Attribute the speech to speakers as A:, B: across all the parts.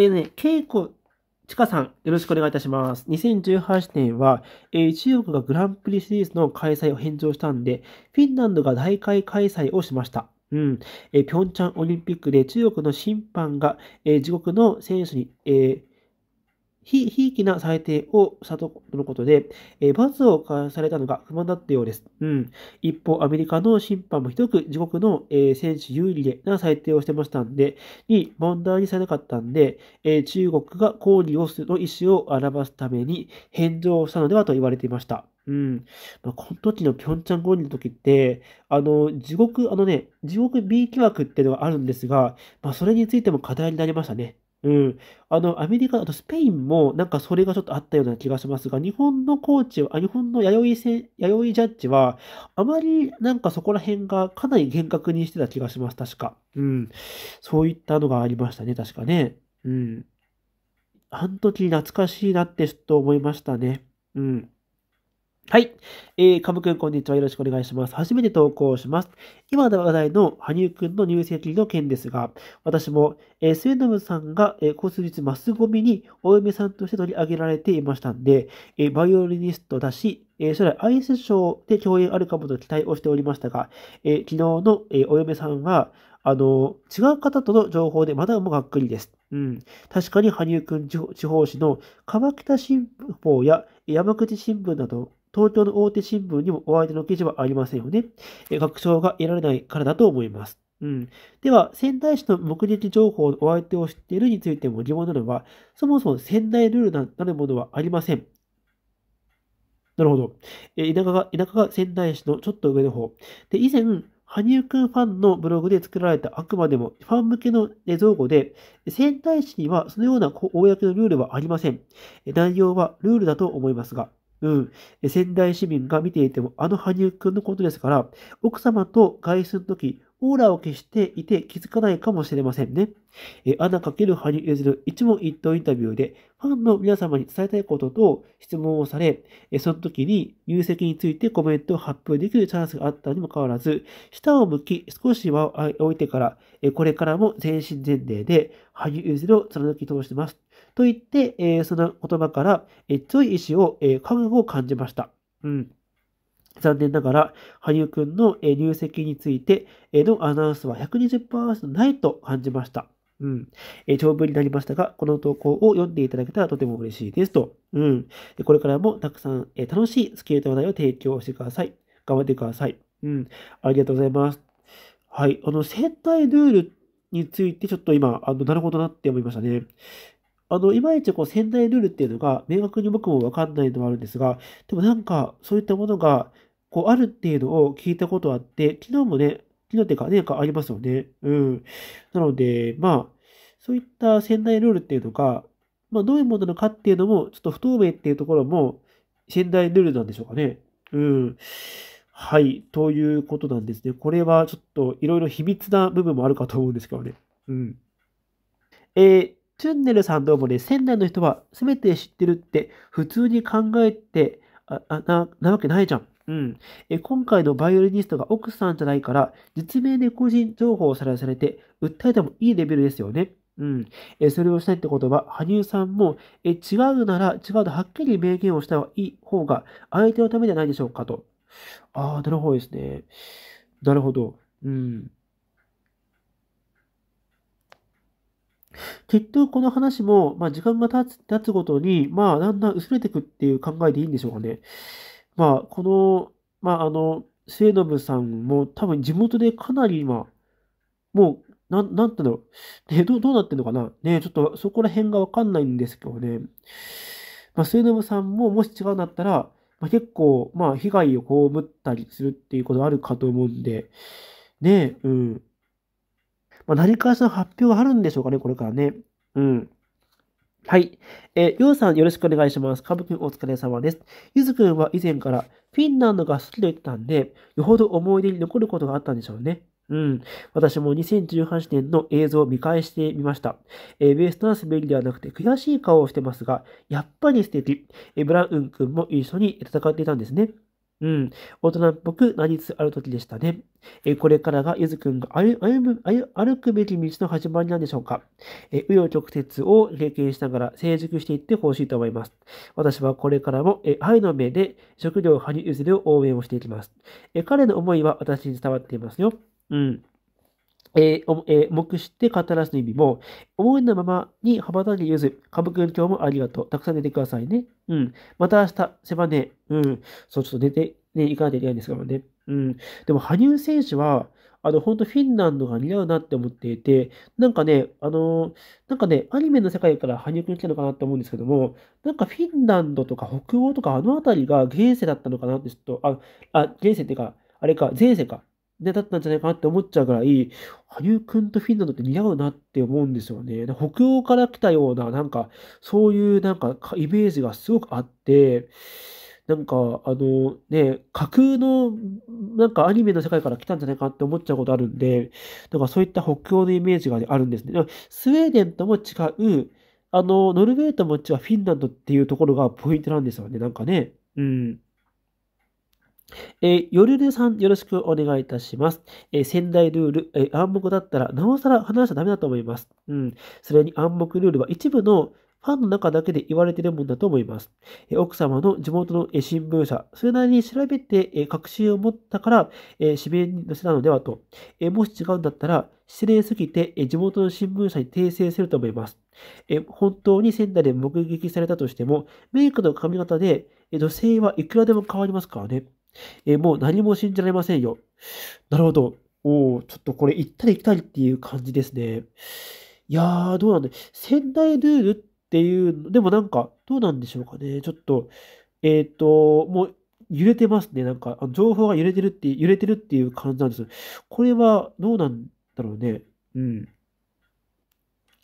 A: えー、ね、稽古、ちかさん、よろしくお願いいたします。2018年は、えー、中国がグランプリシリーズの開催を返上したんで、フィンランドが大会開催をしました。うん。えー、ピョンチャンオリンピックで中国の審判が、えー、自国の選手に、えー、非、ひいきな裁定をしたとのことで、えー、罰を課されたのが不満だったようです。うん。一方、アメリカの審判もひどく自国の、えー、選手有利な裁定をしてましたんで、に問題にされなかったんで、えー、中国が抗議をするの意思を表すために返上したのではと言われていました。うん。まあ、この時のピョンチャン五輪の時って、あの、地獄、あのね、地獄 B 疑惑っていうのがあるんですが、まあ、それについても課題になりましたね。うん。あの、アメリカ、あとスペインも、なんかそれがちょっとあったような気がしますが、日本のコーチは、あ日本の弥生せ弥生ジャッジは、あまりなんかそこら辺がかなり厳格にしてた気がします、確か。うん。そういったのがありましたね、確かね。うん。あの時懐かしいなってちょっと思いましたね。うん。はい。えー、かぶくん、こんにちは。よろしくお願いします。初めて投稿します。今は話題の羽生くんの入籍の件ですが、私も、えー、末延さんが、えー、こ日マスゴミにお嫁さんとして取り上げられていましたんで、えー、バイオリニストだし、えー、将来アイスショーで共演あるかもと期待をしておりましたが、えー、昨日の、えー、お嫁さんは、あの、違う方との情報でまだもがっくりです。うん。確かに羽生くん地方紙の川北新報や山口新聞など、東京の大手新聞にもお相手の記事はありませんよね。え確証が得られないからだと思います。うん。では、仙台市の目撃情報のお相手を知っているについても疑問なのは、そもそも仙台ルールなるものはありません。なるほど。え田舎が、田舎が仙台市のちょっと上の方。で、以前、羽生くんファンのブログで作られたあくまでもファン向けの造語で、仙台市にはそのような公のルールはありません。内容はルールだと思いますが。うん。仙台市民が見ていても、あの羽生くんのことですから、奥様と外出の時、オーラを消していて気づかないかもしれませんね。えー、アナ×羽生結弦一問一答インタビューで、ファンの皆様に伝えたいことと質問をされ、えその時に入籍についてコメントを発表できるチャンスがあったにもかかわらず、下を向き、少し間を置いてから、えこれからも全身全霊で羽生結弦を貫き通してます。と言って、えその言葉から、え強い意志を、え覚悟を感じました。うん。残念ながら、羽生くんの入籍についてのアナウンスは120%ないと感じました。うん。え長文になりましたが、この投稿を読んでいただけたらとても嬉しいですと。うん。これからもたくさん、楽しいスケート話題を提供してください。頑張ってください。うん。ありがとうございます。はい。あの、生態ルールについてちょっと今、あの、なるほどなって思いましたね。あの、いまいちこう、仙台ルールっていうのが明確に僕もわかんないのはあるんですが、でもなんか、そういったものがこうあるっていうのを聞いたことあって、昨日もね、昨日っていうか、ね、ありますよね。うん。なので、まあ、そういった仙台ルールっていうのが、まあ、どういうものなのかっていうのも、ちょっと不透明っていうところも、仙台ルールなんでしょうかね。うん。はい。ということなんですね。これはちょっといろいろ秘密な部分もあるかと思うんですけどね。うん。えー、チュンネルさんどうもね、仙台の人は全て知ってるって普通に考えて、あ、あな、なわけないじゃん。うん。え今回のバイオリニストが奥さんじゃないから、実名で個人情報をさらされて、訴えてもいいレベルですよね。うん。えそれをしたいってことは、羽生さんも、え違うなら違うとはっきり明言をした方が相手のためじゃないでしょうかと。ああ、なるほどですね。なるほど。うん。結局この話も、まあ、時間が経つ経つごとに、まあ、だんだん薄れていくっていう考えでいいんでしょうかね。まあ、この、まあ、あの、末信さんも多分地元でかなり今、もう、なん、なんてろう ね、どどうなってんのかなね、ちょっとそこら辺がわかんないんですけどね。まあ、末延さんももし違うんだったら、まあ、結構、まあ、被害を被ったりするっていうことあるかと思うんで、ね、うん。まあ、何かしら発表があるんでしょうかね、これからね。うん。はい。えー、ゆうさんよろしくお願いします。かぶくんお疲れ様です。ゆずくんは以前からフィンランドが好きと言ってたんで、よほど思い出に残ることがあったんでしょうね。うん。私も2018年の映像を見返してみました。えー、ベースダンスメインではなくて悔しい顔をしてますが、やっぱり素敵。えー、ブラウン君も一緒に戦っていたんですね。うん。大人っぽくなりつつある時でしたね。えこれからがゆずくんが歩む歩くべき道の始まりなんでしょうか。え紆余曲折を経験しながら成熟していってほしいと思います。私はこれからもえ愛の目で食料はに譲るを応援をしていきます。え彼の思いは私に伝わっていますよ。うん。えーえー、目して語らすの意味も、思いのままに羽ばたきゆず、歌舞の今日もありがとう。たくさん寝てくださいね。うん。また明日、せばね、うん。そう、ちょっと寝て、ね、行かなきゃいけないんですからね。うん。でも、羽生選手は、あの、本当フィンランドが似合うなって思っていて、なんかね、あのー、なんかね、アニメの世界から羽生くん来たのかなって思うんですけども、なんかフィンランドとか北欧とかあの辺りが現世だったのかなって、ちょっと、あ、あ、現世っていうか、あれか、前世か。ね、だったんじゃないかなって思っちゃうぐらい、羽生くんとフィンランドって似合うなって思うんですよね。北欧から来たような、なんか、そういうなんかイメージがすごくあって、なんか、あの、ね、架空の、なんかアニメの世界から来たんじゃないかって思っちゃうことあるんで、なんかそういった北欧のイメージが、あるんですね。スウェーデンとも違う、あの、ノルウェーとも違うフィンランドっていうところがポイントなんですよね。なんかね。うん。えー、よるるさん、よろしくお願いいたします。えー、仙台ルール、えー、暗黙だったら、なおさら話しちゃダメだと思います。うん。それに暗黙ルールは一部のファンの中だけで言われているもんだと思います。え奥様の地元の、え新聞社、それなりに調べて、え確信を持ったから、え指名に載せたのではと、えもし違うんだったら、失礼すぎて、え地元の新聞社に訂正すると思います。え本当に仙台で目撃されたとしても、メイクの髪型で、え女性はいくらでも変わりますからね。えー、もう何も信じられませんよ。なるほど。おおちょっとこれ行ったり来たりっていう感じですね。いやー、どうなんだ。仙台ルールっていう、でもなんか、どうなんでしょうかね。ちょっと、えっ、ー、と、もう揺れてますね。なんか、情報が揺れてるって、揺れてるっていう感じなんですよ。これはどうなんだろうね。うん。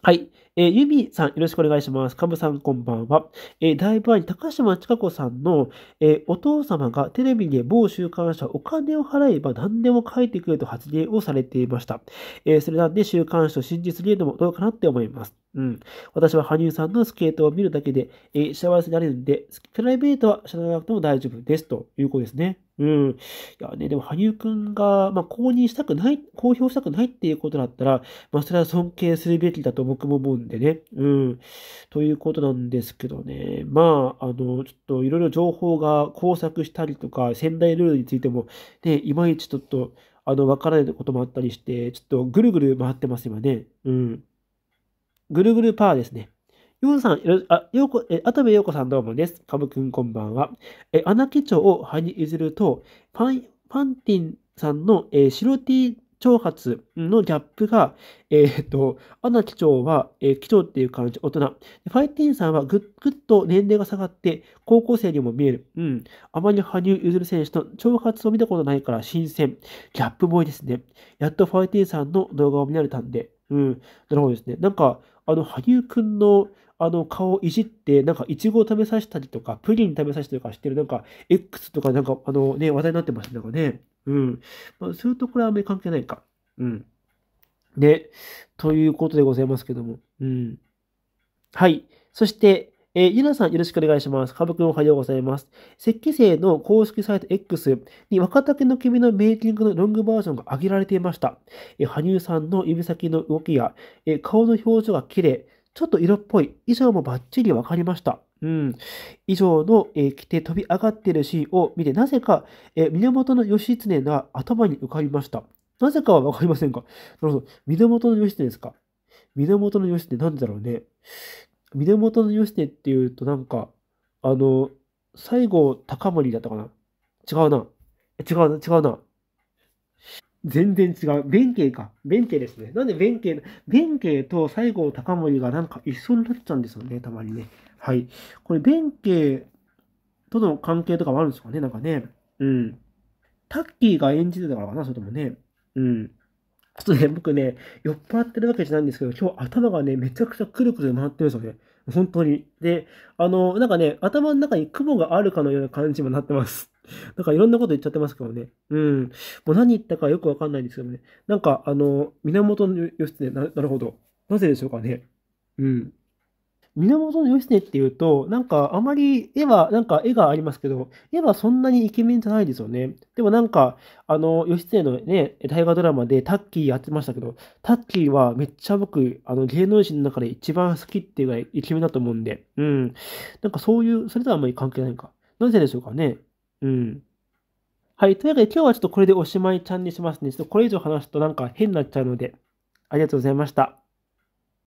A: はい。えー、ユミさん、よろしくお願いします。カムさん、こんばんは。えー、だいぶ前に高島千佳子さんの、えー、お父様がテレビで某週刊誌はお金を払えば何でも書いてくれと発言をされていました。えー、それなんで週刊誌を信じすぎるのもどうかなって思います。うん。私は羽生さんのスケートを見るだけで、えー、幸せになれるんで、プライベートは知らなくても大丈夫です。ということですね。うん。いやね、でも羽生くんが、まあ、公認したくない、公表したくないっていうことだったら、まあ、それは尊敬するべきだと僕も思うんでね。うん。ということなんですけどね。まあ、あの、ちょっといろいろ情報が工作したりとか、仙台ルールについても、ね、いまいちちょっと、あの、わからないこともあったりして、ちょっとぐるぐる回ってます、今ね。うん。ぐるぐるパーですね。ヨンさん、あ、ヨコ、え、アトベヨうさんどうもです。カムくんこんばんは。え、穴木町を肺に譲ると、ファン、ファンティンさんの、えー、白 T 挑発のギャップが、えー、っと、アナ町は、えー、機っていう感じ、大人。ファイティンさんはぐっぐっと年齢が下がって、高校生にも見える。うん。あまり羽生譲る選手の挑発を見たことないから新鮮。ギャップボえイですね。やっとファイティンさんの動画を見られたんで。うん。なるほどですね。なんか、あの、羽生くんの、あの、顔をいじって、なんか、いちごを食べさせたりとか、プリン食べさせたりとかしてる、なんか、X とか、なんか、あのね、話題になってましたなんかね。うん。まあ、そういうところはあんまり関係ないか。うん。で、ということでございますけども。うん。はい。そして、えー、ゆなさんよろしくお願いします。かぶくんおはようございます。石器製の公式サイト X に若竹の君のメイキングのロングバージョンが挙げられていました。えー、羽生さんの指先の動きや、えー、顔の表情が綺麗、ちょっと色っぽい、以上もバッチリわかりました。うん。以上の、えー、着て飛び上がっているシーンを見て、なぜか、えー、源義経が頭に浮かびました。なぜかはわかりませんが。なるほど。源義経ですか。源義経なんだろうね。源義経っていうとなんか、あの、西郷隆盛だったかな違うな。違うな、違うな。全然違う。弁慶か。弁慶ですね。なんで弁慶、弁慶と西郷隆盛がなんか一緒になっちゃうんですよね、たまにね。はい。これ弁慶との関係とかもあるんですかね、なんかね。うん。タッキーが演じてたからかな、それともね。うん。ちょっとね、僕ね、酔っ払ってるわけじゃないんですけど、今日頭がね、めちゃくちゃくるくる回ってるんですよね。本当に。で、あの、なんかね、頭の中に雲があるかのような感じもなってます。なんかいろんなこと言っちゃってますけどね。うん。もう何言ったかよくわかんないんですけどね。なんか、あの、源義経、ななるほど。なぜでしょうかね。うん。源義経っていうと、なんかあまり絵は、なんか絵がありますけど、絵はそんなにイケメンじゃないですよね。でもなんか、あの、義経のね、大河ドラマでタッキーやってましたけど、タッキーはめっちゃ僕、あの、芸能人の中で一番好きっていうぐらいイケメンだと思うんで、うん。なんかそういう、それとはあんまり関係ないか。なぜでしょうかね。うん。はい。というわけで今日はちょっとこれでおしまいちゃんにしますね。ちょっとこれ以上話すとなんか変になっちゃうので、ありがとうございました。